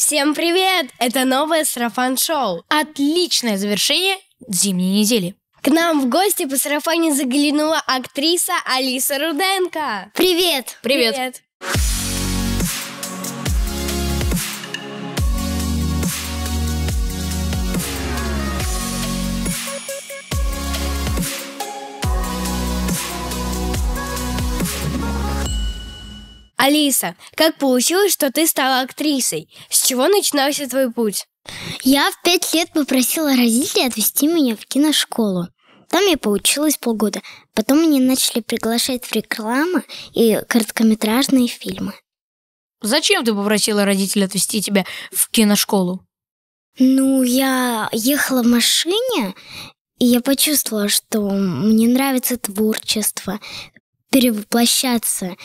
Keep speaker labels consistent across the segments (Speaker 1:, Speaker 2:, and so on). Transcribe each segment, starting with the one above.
Speaker 1: Всем привет! Это новое сарафан-шоу. Отличное завершение зимней недели. К нам в гости по сарафане заглянула актриса Алиса Руденко. Привет! Привет! Привет. Алиса, как получилось, что ты стала актрисой? С чего начинался твой путь? Я в пять лет попросила родителей отвезти меня в киношколу. Там я поучилась полгода. Потом мне начали приглашать в рекламы и короткометражные фильмы.
Speaker 2: Зачем ты попросила родителей отвезти тебя в
Speaker 1: киношколу? Ну, я ехала в машине, и я почувствовала, что мне нравится творчество, перевоплощаться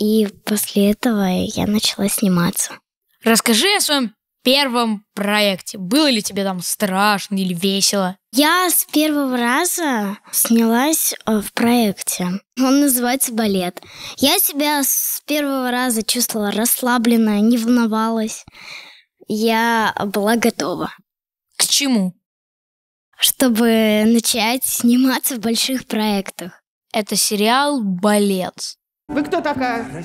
Speaker 1: и после этого я начала сниматься. Расскажи
Speaker 2: о своем первом проекте. Было ли тебе там страшно или весело?
Speaker 1: Я с первого раза снялась э, в проекте. Он называется «Балет». Я себя с первого раза чувствовала расслабленно, не волновалась. Я была готова. К чему? Чтобы начать сниматься в больших проектах. Это сериал «Балет». Вы кто такая?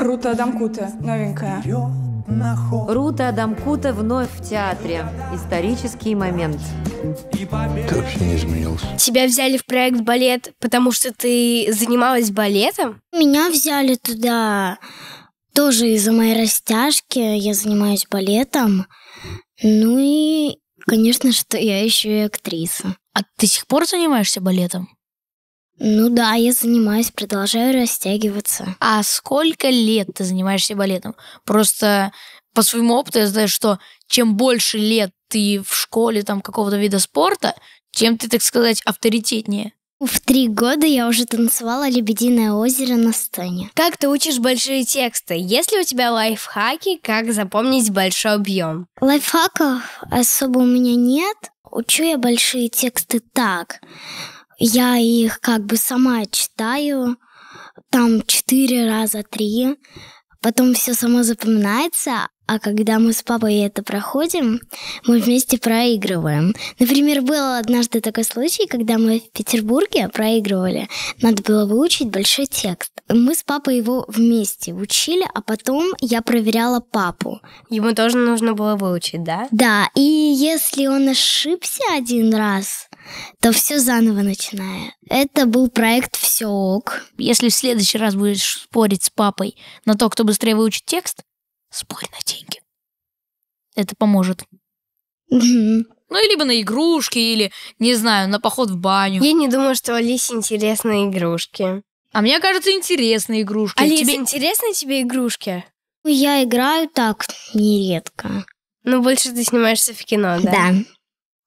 Speaker 1: Рута Адамкута, новенькая. Рута Адамкута вновь в театре. Исторический момент. Ты вообще не изменился. Тебя взяли в проект балет, потому что ты занималась балетом? Меня взяли туда тоже из-за моей растяжки. Я занимаюсь балетом. Ну и, конечно, что я еще и актриса. А ты до сих пор занимаешься балетом? Ну да, я занимаюсь, продолжаю
Speaker 2: растягиваться. А сколько лет ты занимаешься балетом? Просто по своему опыту я знаю, что чем больше лет ты в школе там какого-то вида спорта, тем
Speaker 1: ты, так сказать,
Speaker 2: авторитетнее.
Speaker 1: В три года я уже танцевала «Лебединое озеро» на сцене. Как ты учишь большие тексты? Есть ли у тебя лайфхаки, как запомнить большой объем? Лайфхаков особо у меня нет. Учу я большие тексты так. Я их как бы сама читаю, там четыре раза три, потом все само запоминается, а когда мы с папой это проходим, мы вместе проигрываем. Например, был однажды такой случай, когда мы в Петербурге проигрывали. Надо было выучить большой текст. Мы с папой его вместе учили, а потом я проверяла папу. Ему тоже нужно было выучить, да? Да, и если он ошибся один раз, то все заново начиная. Это был проект «Все ок». Если в следующий раз будешь спорить с папой на то, кто быстрее выучит текст, спорь на деньги. Это поможет.
Speaker 2: Угу. Ну, либо на игрушки, или, не знаю,
Speaker 1: на поход в баню. Я не думаю, что Алисе интересны игрушки. А мне кажется, интересны игрушки. Алиса, тебе... интересны тебе игрушки? Я играю так нередко. Но ну, больше ты снимаешься в кино, да? Да.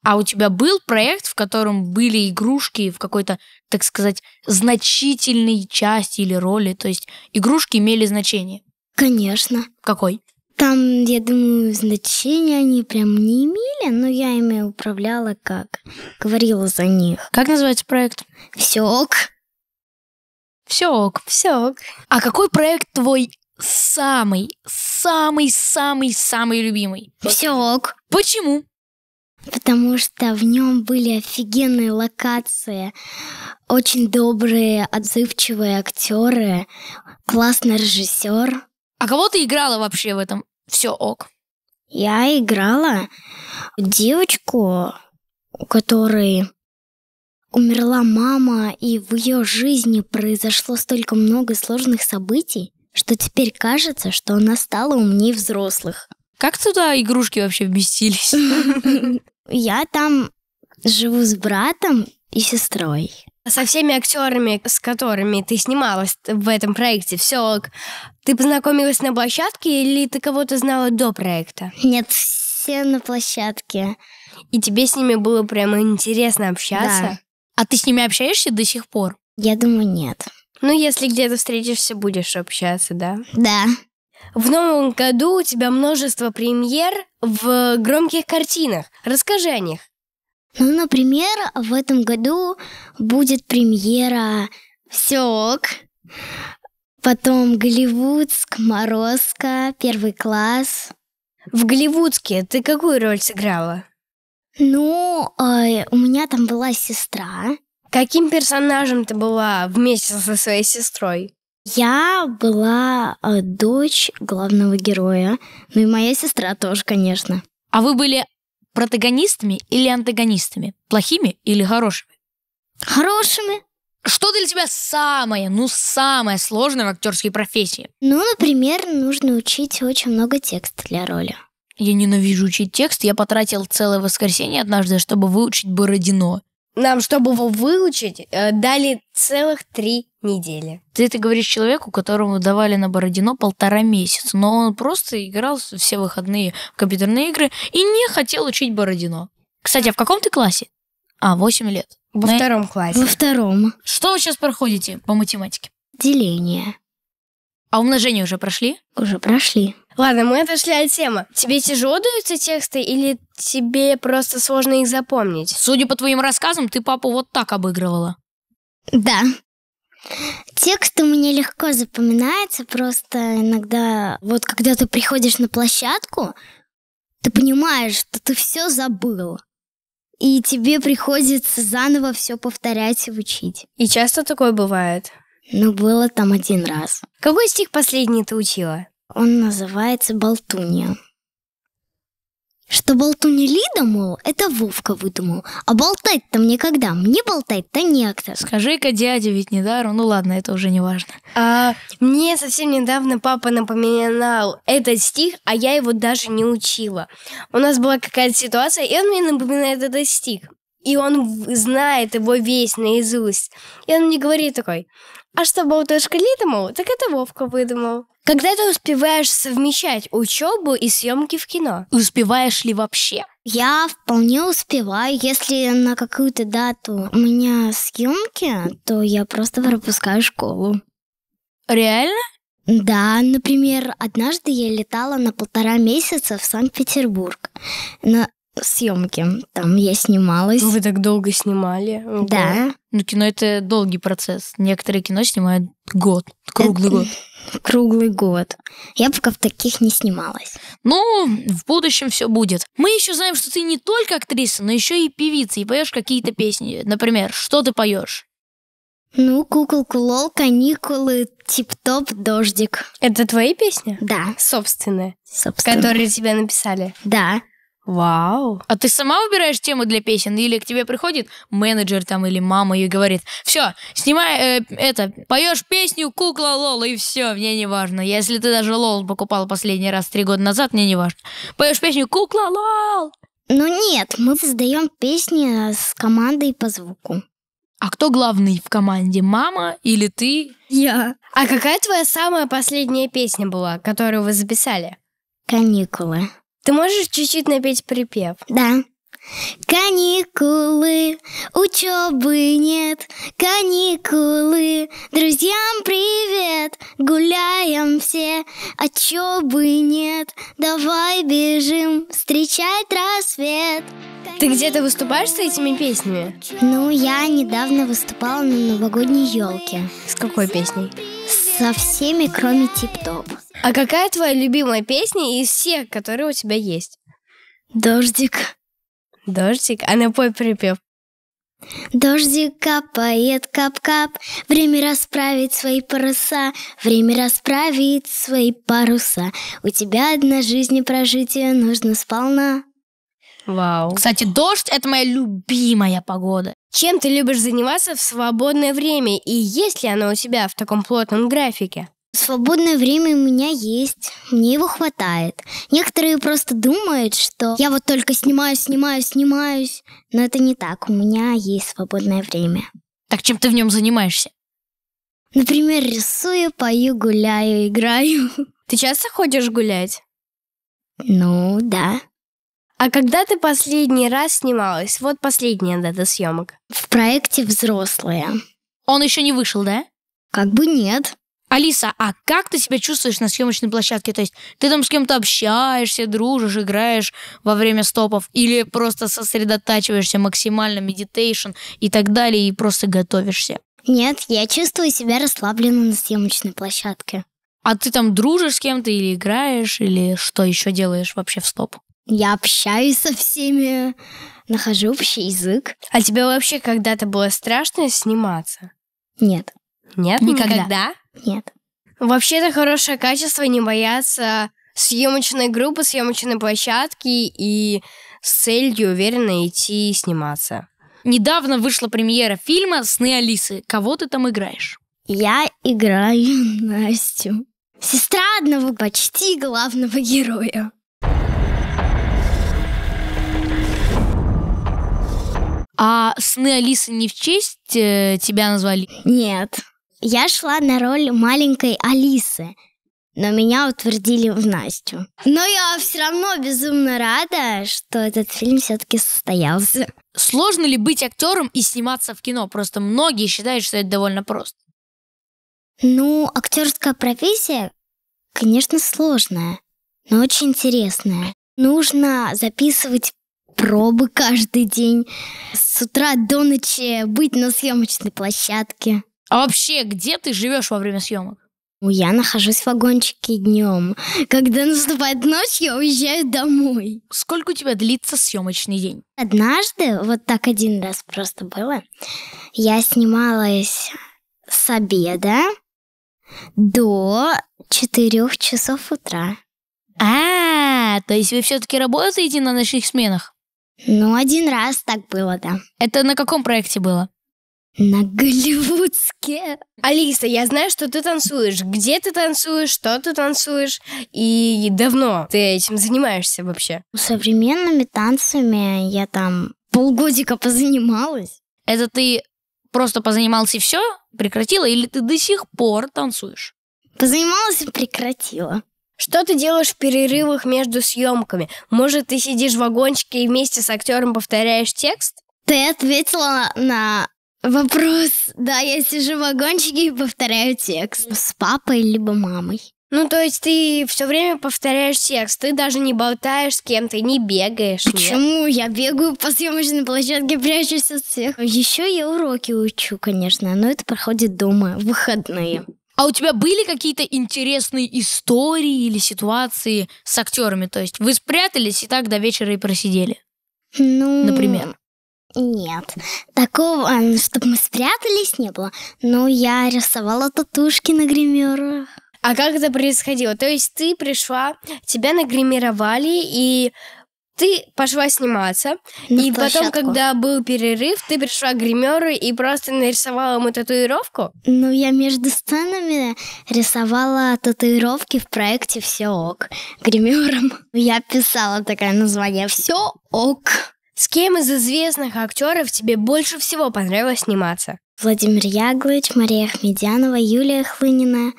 Speaker 1: А у тебя был проект, в котором
Speaker 2: были игрушки в какой-то, так сказать, значительной части или роли? То есть игрушки имели значение?
Speaker 1: Конечно. Какой? Там, я думаю, значения они прям не имели, но я ими управляла как. Говорила за них. Как называется проект? Всек. Всек. Всек.
Speaker 2: А какой проект твой самый, самый, самый, самый
Speaker 1: любимый? Всек. Почему? потому что в нем были офигенные локации, очень добрые, отзывчивые актеры, классный режиссер.
Speaker 2: А кого ты играла вообще в этом? Все ок.
Speaker 1: Я играла девочку, у которой умерла мама, и в ее жизни произошло столько много сложных событий, что теперь кажется, что она стала умнее взрослых. Как туда игрушки вообще вместились? Я там живу с братом и сестрой. Со всеми актерами, с которыми ты снималась в этом проекте, все Ты познакомилась на площадке или ты кого-то знала до проекта? Нет, все на площадке. И тебе с ними было прямо интересно общаться? Да. А ты с ними общаешься до сих пор? Я думаю, нет. Ну, если где-то встретишься, будешь общаться, да? Да. В новом году у тебя множество премьер в громких картинах. Расскажи о них. Ну, например, в этом году будет премьера «Все потом «Голливудск», "Морозка", «Первый класс». В «Голливудске» ты какую роль сыграла? Ну, а, э, у меня там была сестра. Каким персонажем ты была вместе со своей сестрой? Я была э, дочь главного героя. Ну и моя сестра тоже, конечно. А вы были протагонистами или антагонистами? Плохими или
Speaker 2: хорошими? Хорошими. Что для тебя самое, ну самое сложное в актерской профессии?
Speaker 1: Ну, например, нужно учить очень много текста для роли.
Speaker 2: Я ненавижу учить текст. Я потратил целое воскресенье однажды, чтобы выучить Бородино.
Speaker 1: Нам, чтобы его выучить, э, дали целых три недели. Ты это говоришь
Speaker 2: человеку, которому давали на Бородино полтора месяца, но он просто играл все выходные в компьютерные игры и не хотел учить Бородино. Кстати, а в каком ты классе? А, 8 лет. Во на... втором классе. Во
Speaker 1: втором. Что
Speaker 2: вы сейчас проходите по математике? Деление. А умножение уже прошли?
Speaker 1: Уже прошли. Ладно, мы отошли от темы. Тебе тяжело даются тексты или тебе просто сложно их запомнить? Судя по твоим рассказам,
Speaker 2: ты папу вот так обыгрывала.
Speaker 1: Да. Текст у меня легко запоминается, просто иногда, вот когда ты приходишь на площадку, ты понимаешь, что ты все забыл. И тебе приходится заново все повторять и учить. И часто такое бывает? Ну, было там один раз. Какой стих последний ты учила? Он называется «Болтунья». Что болтунья Лида, мол, это Вовка выдумал. А болтать-то мне когда? Мне болтать-то некто. Скажи-ка, дядя, ведь не дару. Ну ладно, это уже не важно. А, мне совсем недавно папа напоминал этот стих, а я его даже не учила. У нас была какая-то ситуация, и он мне напоминает этот стих. И он знает его весь наизусть. И он мне говорит такой, а что болтушка Лида, мол, так это Вовка выдумал. Когда ты успеваешь совмещать учебу и съемки в кино? Успеваешь ли вообще? Я вполне успеваю. Если на какую-то дату у меня съемки, то я просто пропускаю школу. Реально? Да, например, однажды я летала на полтора месяца в Санкт-Петербург. Но съемки. Там я снималась. Вы так долго снимали? Да. Ну, кино это долгий процесс. Некоторые кино снимают год, круглый это... год. Круглый год. Я пока в таких не снималась. Ну, в будущем все будет.
Speaker 2: Мы еще знаем, что ты не только актриса, но еще и певица, и поешь какие-то песни. Например, что ты поешь?
Speaker 1: Ну, куколку лол, каникулы, тип-топ, дождик. Это твои песни? Да. Собственные? Собственные. Которые тебе написали? Да. Вау. А ты
Speaker 2: сама выбираешь тему для песен? Или к тебе приходит менеджер там или мама и говорит, все, снимай э, это, поешь песню «Кукла Лол» и все, мне не важно. Если ты даже Лол покупал последний раз три года назад, мне не важно.
Speaker 1: Поешь песню «Кукла Лол». Ну нет, мы создаем песни с командой по звуку. А кто главный в команде, мама или ты? Я. А какая твоя самая последняя песня была, которую вы записали? «Каникулы». Ты можешь чуть-чуть напеть припев? Да. Каникулы, учебы нет, каникулы, друзьям привет, гуляем все, учебы а нет, давай бежим встречать рассвет. Ты где-то выступаешь с этими песнями? Ну, я недавно выступала на новогодней елке. С какой песней? Со всеми, кроме тип-топ. А какая твоя любимая песня из всех, которые у тебя есть? Дождик. Дождик? А напой припев. Дождик капает кап-кап, время расправить свои паруса, время расправить свои паруса. У тебя одна жизнь и прожить нужно сполна. Вау. Кстати, дождь – это моя любимая погода. Чем ты любишь заниматься в свободное время и есть ли оно у тебя в таком плотном графике? Свободное время у меня есть, мне его хватает. Некоторые просто думают, что я вот только снимаю, снимаю, снимаюсь, но это не так, у меня есть свободное время. Так чем ты в нем занимаешься? Например, рисую, пою, гуляю, играю. Ты часто ходишь гулять? Ну, да. А когда ты последний раз снималась? Вот последняя дата съемок. В проекте "Взрослая". Он еще не вышел, да? Как бы нет.
Speaker 2: Алиса, а как ты себя чувствуешь на съемочной площадке? То есть ты там с кем-то общаешься, дружишь, играешь во время стопов или просто сосредотачиваешься максимально, медитейшн и так далее, и просто готовишься?
Speaker 1: Нет, я чувствую себя расслабленно на съемочной площадке.
Speaker 2: А ты там дружишь с
Speaker 1: кем-то или играешь,
Speaker 2: или что еще
Speaker 1: делаешь вообще в стоп? Я общаюсь со всеми, нахожу общий язык. А тебе вообще когда-то было страшно сниматься? Нет. Нет, никогда. никогда? Нет. Вообще это хорошее качество не бояться съемочной группы, съемочной площадки и с целью уверенно идти сниматься. Недавно
Speaker 2: вышла премьера фильма «Сны Алисы». Кого ты там играешь?
Speaker 1: Я играю Настю. Сестра одного почти главного героя. А сны Алисы не в честь э, тебя назвали? Нет. Я шла на роль маленькой Алисы, но меня утвердили в Настю. Но я все равно безумно рада, что этот фильм все-таки состоялся. Сложно ли быть актером и
Speaker 2: сниматься в кино? Просто многие считают, что это довольно просто.
Speaker 1: Ну, актерская профессия, конечно, сложная, но очень интересная. Нужно записывать пробы каждый день, с утра до ночи быть на съемочной площадке. А вообще, где ты живешь во время съемок? Я нахожусь в вагончике днем. Когда наступает ночь, я уезжаю домой. Сколько у тебя длится съемочный день? Однажды, вот так один раз просто было, я снималась с обеда до 4 часов утра. А, то есть вы все-таки работаете на ночных сменах? Ну, один раз так было, да. Это на каком проекте было? На голливудске. Алиса, я знаю, что ты танцуешь. Где ты танцуешь, что ты танцуешь и давно ты этим занимаешься вообще? Ну, современными танцами я там полгодика позанималась. Это ты просто позанимался и все, прекратила, или ты до сих пор танцуешь? Позанималась и прекратила. Что ты делаешь в перерывах между съемками? Может, ты сидишь в вагончике и вместе с актером повторяешь текст? Ты ответила на Вопрос. Да, я сижу в вагончике и повторяю текст. С папой либо мамой. Ну, то есть ты все время повторяешь текст, ты даже не болтаешь с кем-то, не бегаешь. Почему? Нет? Я бегаю по съемочной площадке, прячусь от всех. Еще я уроки учу, конечно, но это проходит дома, в выходные. А у тебя были
Speaker 2: какие-то интересные
Speaker 1: истории или ситуации с актерами? То есть вы спрятались
Speaker 2: и так до вечера и просидели?
Speaker 1: Ну, например. Нет, такого, э, чтобы мы спрятались, не было. Но я рисовала татушки на гримерах. А как это происходило? То есть ты пришла, тебя нагримировали, и ты пошла сниматься, на и площадку. потом, когда был перерыв, ты пришла к гримеру и просто нарисовала ему татуировку? Ну, я между сценами рисовала татуировки в проекте «Все ок» гримером. Я писала такое название «Все ок». С кем из известных актеров тебе больше всего понравилось сниматься? Владимир Яглыч, Мария Ахмедянова, Юлия Хлынина,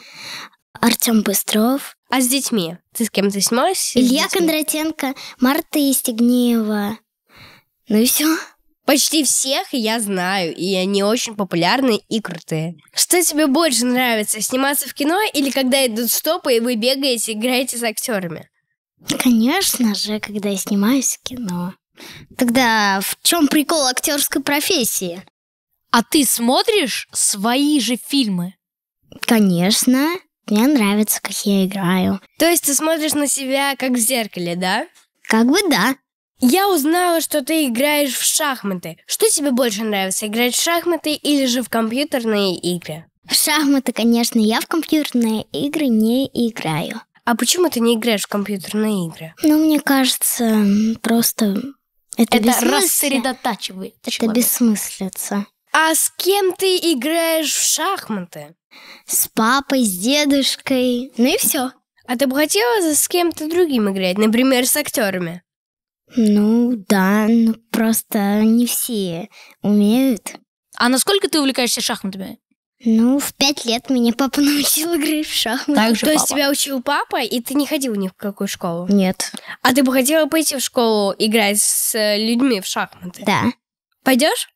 Speaker 1: Артем Быстров. А с детьми? Ты с кем-то снималась? Илья Кондратенко, Марта Истегнеева. Ну и все. Почти всех я знаю, и они очень популярные и крутые. Что тебе больше нравится, сниматься в кино или когда идут стопы, и вы бегаете, играете с актерами? Конечно же, когда я снимаюсь в кино. Тогда в чем прикол актерской профессии? А ты смотришь свои же фильмы? Конечно. Мне нравится, как я играю. То есть ты смотришь на себя как в зеркале, да? Как бы да. Я узнала, что ты играешь в шахматы. Что тебе больше нравится, играть в шахматы или же в компьютерные игры? В шахматы, конечно, я в компьютерные игры не играю. А почему ты не играешь в компьютерные игры? Ну, мне кажется, просто это, это рассредотачивает Это человека. бессмыслица. А с кем ты играешь в шахматы? С папой, с дедушкой. Ну и все. А ты бы хотела с кем-то другим играть, например, с актерами? Ну да, ну просто не все умеют.
Speaker 2: А насколько ты увлекаешься шахматами?
Speaker 1: Ну, в пять лет меня папа научил играть в шахматы. Так же То папа. есть тебя учил папа, и ты не ходил ни в какую школу? Нет. А ты бы хотела пойти в школу играть с э, людьми в шахматы? Да. Пойдешь?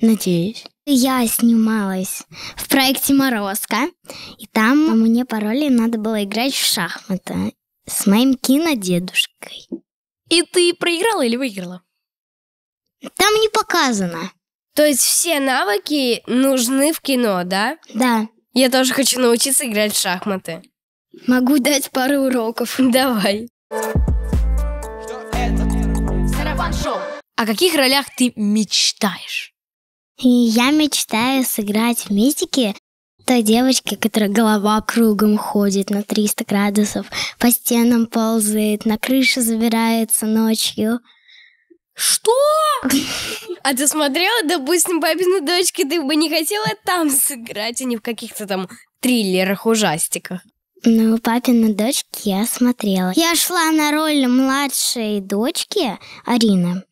Speaker 1: Надеюсь. Я снималась в проекте Морозка и там мне по роли надо было играть в шахматы с моим кинодедушкой. И ты проиграла или выиграла? Там не показано. То есть все навыки нужны в кино, да? Да. Я тоже хочу научиться играть в шахматы. Могу дать пару уроков. Давай. О каких ролях ты мечтаешь? Я мечтаю сыграть в мистике той девочки, которая голова кругом ходит на 300 градусов, по стенам ползает, на крышу забирается ночью. Что? А ты смотрела, допустим, «Папины дочки», ты бы не хотела там сыграть, а не в каких-то там триллерах, ужастиках? Ну, «Папины дочки» я смотрела. Я шла на роль младшей дочки Арины.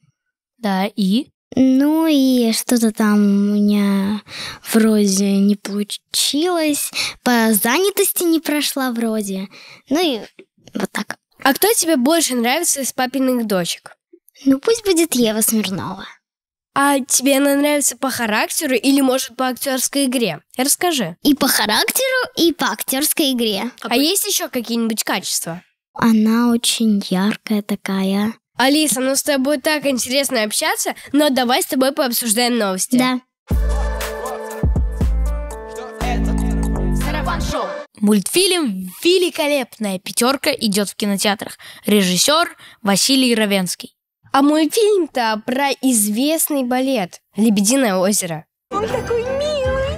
Speaker 1: Да, и? Ну и что-то там у меня вроде не получилось, по занятости не прошла вроде. Ну и вот так. А кто тебе больше нравится из папиных дочек? Ну пусть будет Ева Смирнова. А тебе она нравится по характеру или, может, по актерской игре? Расскажи. И по характеру, и по актерской игре. А, а есть еще какие-нибудь качества? Она очень яркая такая. Алиса, ну с тобой так интересно общаться, но давай с тобой пообсуждаем новости. Да.
Speaker 2: Мультфильм «Великолепная пятерка» идет в кинотеатрах. Режиссер
Speaker 1: Василий Равенский. А мой фильм-то про известный балет «Лебединое озеро». Он такой милый!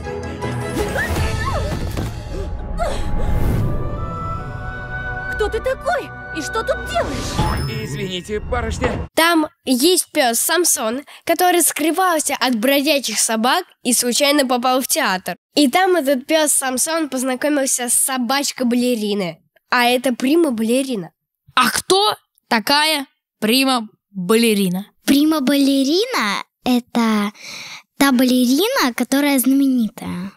Speaker 2: Кто ты такой? И что тут делаешь? Извините, барышня.
Speaker 1: Там есть пес Самсон, который скрывался от бродячих собак и случайно попал в театр. И там этот пес Самсон познакомился с собачкой балерины. А это прима балерина. А кто такая прима балерина. Прима-балерина – это та балерина, которая знаменитая.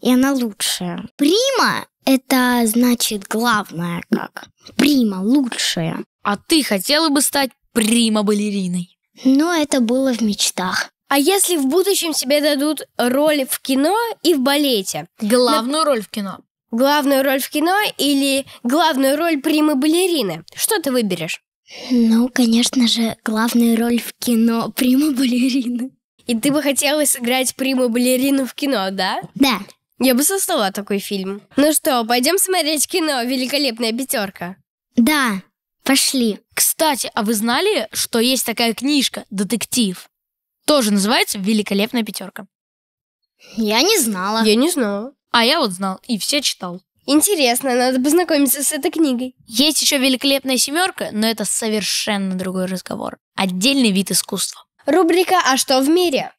Speaker 1: И она лучшая. Прима – это значит главная, как. Прима – лучшая. А ты хотела
Speaker 2: бы стать прима-балериной?
Speaker 1: Но это было в мечтах. А если в будущем тебе дадут роли в кино и в балете? Главную На... роль в кино. Главную роль в кино или главную роль примы-балерины? Что ты выберешь? Ну, конечно же, главная роль в кино Прима Балерина. И ты бы хотела сыграть Прима Балерину в кино, да? Да. Я бы создала такой фильм. Ну что, пойдем смотреть кино «Великолепная пятерка»? Да, пошли. Кстати,
Speaker 2: а вы знали, что есть такая книжка «Детектив»? Тоже называется «Великолепная пятерка». Я не знала. Я не знала. А я вот знал, и все читал.
Speaker 1: Интересно, надо познакомиться с этой книгой.
Speaker 2: Есть еще великолепная семерка, но это совершенно другой разговор. Отдельный вид искусства.
Speaker 1: Рубрика «А что в мире?»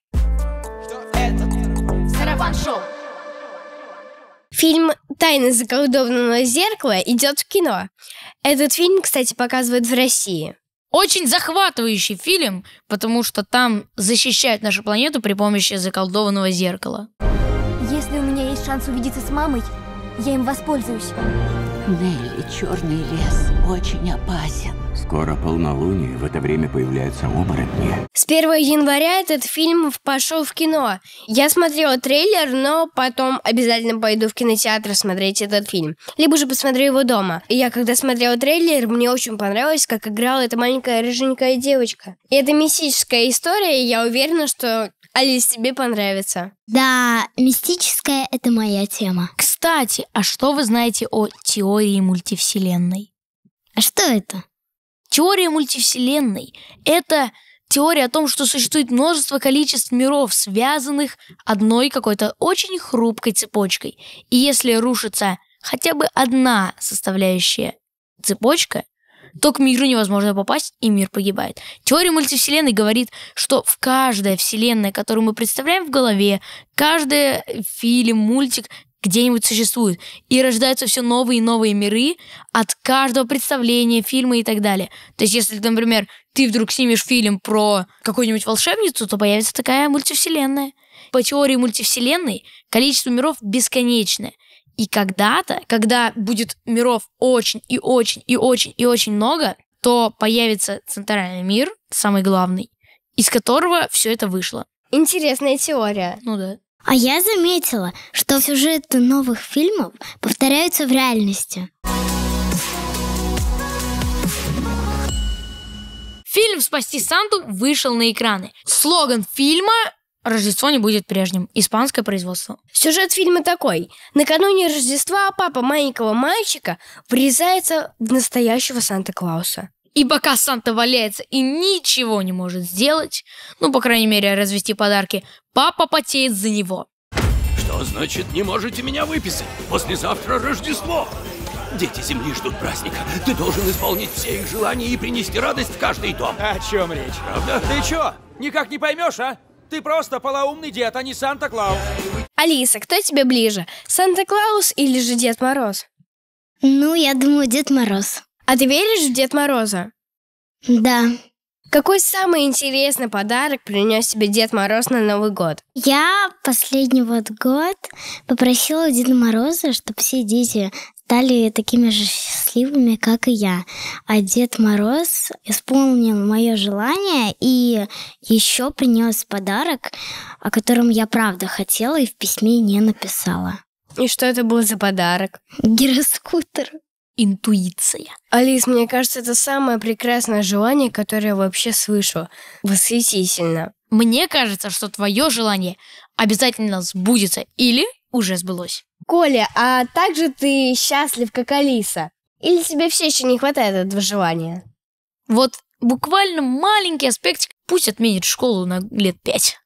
Speaker 1: Сарафан-шоу. Фильм «Тайна заколдованного зеркала» идет в кино. Этот фильм, кстати, показывают в России.
Speaker 2: Очень захватывающий фильм, потому что там защищают нашу планету при помощи заколдованного зеркала.
Speaker 1: Если у меня есть шанс увидеться с мамой, я им воспользуюсь.
Speaker 2: Нелли, черный лес
Speaker 1: очень опасен. Скоро полнолуние, в это время появляются оборотни. С 1 января этот фильм пошел в кино. Я смотрела трейлер, но потом обязательно пойду в кинотеатр смотреть этот фильм. Либо же посмотрю его дома. И я когда смотрела трейлер, мне очень понравилось, как играла эта маленькая рыженькая девочка. И это мистическая история, и я уверена, что Алис, тебе понравится. Да, мистическая — это моя тема. Кстати, а что вы знаете о теории мультивселенной? А что это? Теория
Speaker 2: мультивселенной — это теория о том, что существует множество количеств миров, связанных одной какой-то очень хрупкой цепочкой. И если рушится хотя бы одна составляющая цепочка, то к миру невозможно попасть, и мир погибает. Теория мультивселенной говорит, что в каждой вселенной, которую мы представляем в голове, каждый фильм, мультик где-нибудь существует. И рождаются все новые и новые миры от каждого представления, фильма и так далее. То есть, если, например, ты вдруг снимешь фильм про какую-нибудь волшебницу, то появится такая мультивселенная. По теории мультивселенной количество миров бесконечное. И когда-то, когда будет миров очень и очень и очень и очень много, то появится центральный мир, самый главный, из которого все это вышло.
Speaker 1: Интересная теория. Ну да. А я заметила, что сюжеты новых фильмов повторяются в реальности.
Speaker 2: Фильм «Спасти Санту» вышел на экраны. Слоган фильма Рождество не будет прежним. Испанское производство. Сюжет фильма такой. Накануне Рождества папа
Speaker 1: маленького мальчика врезается в настоящего Санта-Клауса.
Speaker 2: И пока Санта валяется и ничего не может сделать, ну, по крайней мере, развести подарки, папа потеет за него. Что значит не можете меня выписать? Послезавтра Рождество! Дети Земли ждут праздника. Ты должен исполнить все их желания и принести радость в каждый дом. О чем речь? Правда? Ты что? никак не поймешь, а? Ты просто полоумный дед, а не Санта-Клаус.
Speaker 1: Алиса, кто тебе ближе? Санта-Клаус или же Дед Мороз? Ну, я думаю, Дед Мороз. А ты веришь в Дед Мороза? Да. Какой самый интересный подарок принес тебе Дед Мороз на Новый год? Я последний вот год попросила Деда Мороза, чтобы все дети стали такими же счастливыми, как и я. А Дед Мороз исполнил мое желание и еще принес подарок, о котором я правда хотела и в письме не написала. И что это был за подарок? Гироскутер. Интуиция. Алис, мне кажется, это самое прекрасное желание, которое я вообще слышу. Восхитительно. Мне кажется, что твое
Speaker 2: желание обязательно сбудется или уже сбылось.
Speaker 1: Коля, а также ты счастлив, как Алиса? Или тебе все еще не хватает этого желания? Вот
Speaker 2: буквально маленький аспектик. Пусть отменит школу на лет пять.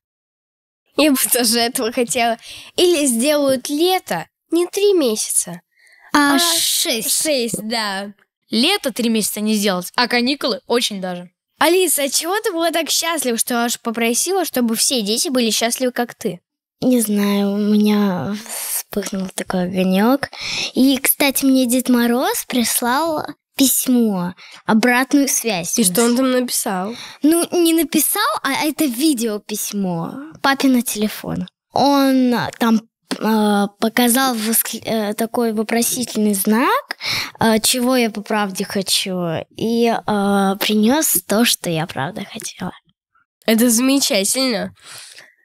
Speaker 1: Я бы тоже этого хотела. Или сделают лето не три месяца, а, а
Speaker 2: шесть. Шесть, да. Лето три месяца не сделать, а каникулы очень
Speaker 1: даже. Алиса, а чего ты была так счастлива, что аж попросила, чтобы все дети были счастливы, как ты? Не знаю, у меня вспыхнул такой огонек. И, кстати, мне Дед Мороз прислал письмо, обратную связь. И что он там написал? Ну, не написал, а это видео письмо папе на телефон. Он там э, показал воск... э, такой вопросительный знак, э, чего я по правде хочу, и а, принес то, что я правда хотела. Это замечательно.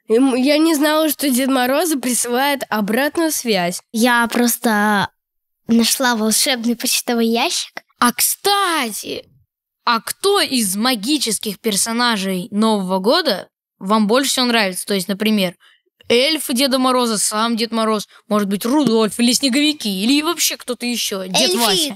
Speaker 1: Я не знала, что Дед Мороза присылает обратную связь. Я просто нашла волшебный почтовый ящик. А кстати, а кто
Speaker 2: из магических персонажей Нового года вам больше всего нравится? То есть, например, эльф Деда Мороза, сам Дед Мороз, может быть, Рудольф или Снеговики, или вообще кто-то еще, Дед Эльфик. Вася.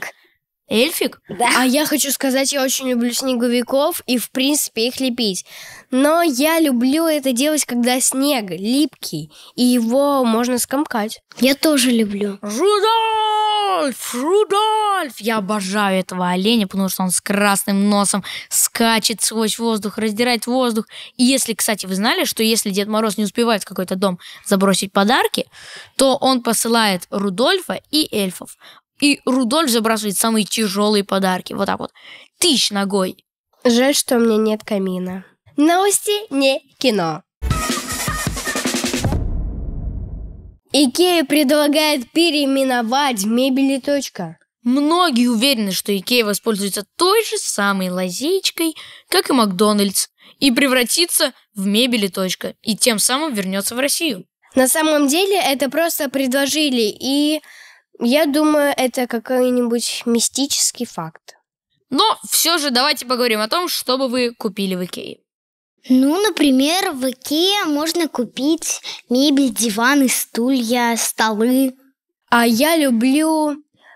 Speaker 1: Эльфик? Да. А я хочу сказать, я очень люблю снеговиков и, в принципе, их лепить. Но я люблю это делать, когда снег липкий, и его можно скомкать. Я тоже люблю. Рудольф!
Speaker 2: Рудольф! Я обожаю этого оленя, потому что он с красным носом скачет сквозь воздух, раздирает воздух. И если, кстати, вы знали, что если Дед Мороз не успевает в какой-то дом забросить подарки, то он посылает Рудольфа и эльфов. И Рудольф забрасывает самые тяжелые подарки. Вот так вот. Тыщ ногой.
Speaker 1: Жаль, что у меня нет камина. Новости не кино. Икея предлагает переименовать мебели. Точка.
Speaker 2: Многие уверены, что Икея воспользуется той же самой лазейкой, как и Макдональдс, и превратится в мебели. Точка, и тем самым вернется в Россию.
Speaker 1: На самом деле это просто предложили, и я думаю, это какой-нибудь мистический факт. Но
Speaker 2: все же давайте поговорим о том, что бы вы купили в Икее.
Speaker 1: Ну, например, в Икее можно купить мебель, диваны, стулья, столы. А я люблю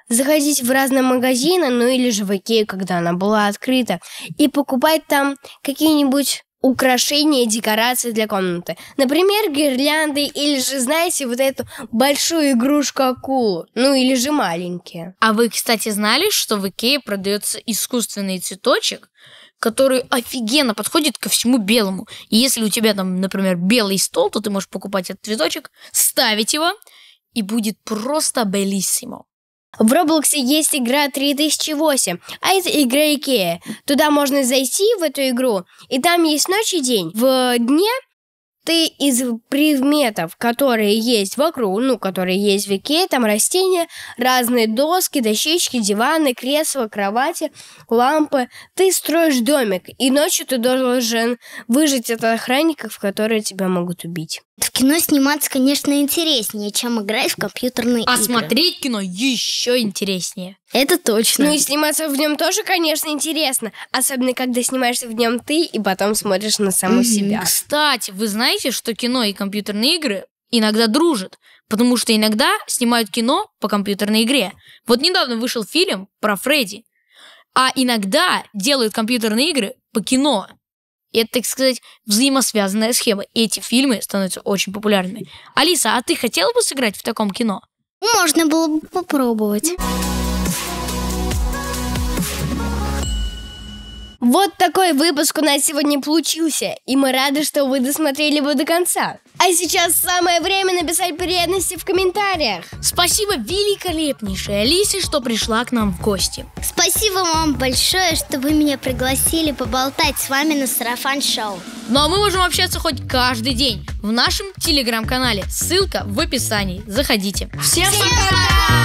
Speaker 1: заходить в разные магазины, ну или же в Икею, когда она была открыта, и покупать там какие-нибудь украшения, декорации для комнаты. Например, гирлянды или же, знаете, вот эту большую игрушку-акулу. Ну или же маленькие.
Speaker 2: А вы, кстати, знали, что в Икее продается искусственный цветочек, который офигенно подходит ко всему белому. И если у тебя там, например, белый стол, то ты можешь покупать этот цветочек, ставить его, и будет просто белиссимо.
Speaker 1: В Роблоксе есть игра 3008, а это игра Икея. Туда можно зайти, в эту игру, и там есть ночь и день. В дне ты из предметов, которые есть вокруг, ну, которые есть в Икее, там растения, разные доски, дощечки, диваны, кресла, кровати, лампы. Ты строишь домик, и ночью ты должен выжить от охранников, которые тебя могут убить. В кино сниматься, конечно, интереснее, чем играть в компьютерные а игры. А смотреть кино еще интереснее. Это точно. Ну и сниматься в нем тоже, конечно, интересно. Особенно, когда снимаешься в нем ты и потом смотришь на саму mm-hmm. себя. Кстати, вы знаете, что кино и
Speaker 2: компьютерные игры иногда дружат? Потому что иногда снимают кино по компьютерной игре. Вот недавно вышел фильм про Фредди. А иногда делают компьютерные игры по кино. И это, так сказать, взаимосвязанная схема. И эти фильмы становятся очень популярными. Алиса, а ты хотела бы сыграть в таком кино?
Speaker 1: Можно было бы попробовать. Вот такой выпуск у нас сегодня получился, и мы рады, что вы досмотрели его до конца. А сейчас самое время написать приятности в комментариях. Спасибо великолепнейшей Алисе, что пришла к нам в гости. Спасибо вам большое, что вы меня пригласили поболтать с вами на сарафан-шоу. Ну а мы можем общаться хоть каждый день в нашем
Speaker 2: телеграм-канале. Ссылка в описании. Заходите. Всем, Всем пока! пока!